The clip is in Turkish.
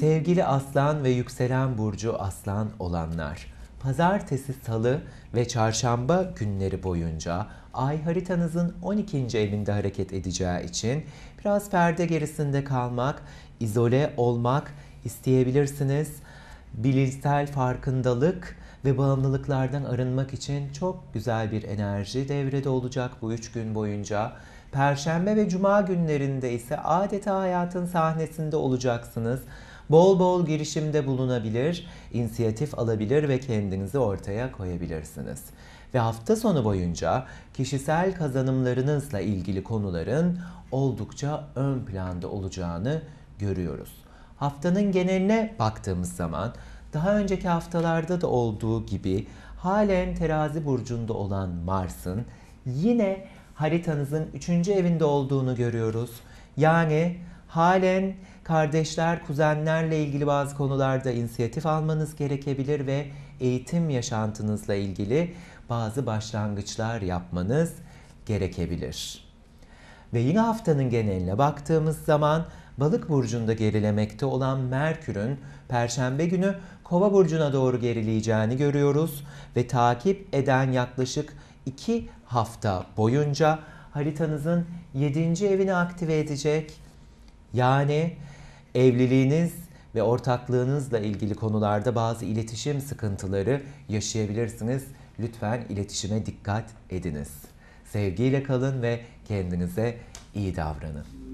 Sevgili Aslan ve yükselen burcu Aslan olanlar, pazartesi, salı ve çarşamba günleri boyunca ay haritanızın 12. evinde hareket edeceği için biraz perde gerisinde kalmak, izole olmak isteyebilirsiniz. Bilinçsel farkındalık ve bağımlılıklardan arınmak için çok güzel bir enerji devrede olacak bu üç gün boyunca. Perşembe ve cuma günlerinde ise adeta hayatın sahnesinde olacaksınız. Bol bol girişimde bulunabilir, inisiyatif alabilir ve kendinizi ortaya koyabilirsiniz. Ve hafta sonu boyunca kişisel kazanımlarınızla ilgili konuların oldukça ön planda olacağını görüyoruz. Haftanın geneline baktığımız zaman daha önceki haftalarda da olduğu gibi halen terazi burcunda olan Mars'ın yine haritanızın üçüncü evinde olduğunu görüyoruz. Yani halen kardeşler, kuzenlerle ilgili bazı konularda inisiyatif almanız gerekebilir ve eğitim yaşantınızla ilgili bazı başlangıçlar yapmanız gerekebilir. Ve yine haftanın geneline baktığımız zaman Balık burcunda gerilemekte olan Merkür'ün perşembe günü Kova burcuna doğru gerileyeceğini görüyoruz ve takip eden yaklaşık 2 hafta boyunca haritanızın 7. evini aktive edecek. Yani evliliğiniz ve ortaklığınızla ilgili konularda bazı iletişim sıkıntıları yaşayabilirsiniz. Lütfen iletişime dikkat ediniz. Sevgiyle kalın ve kendinize iyi davranın.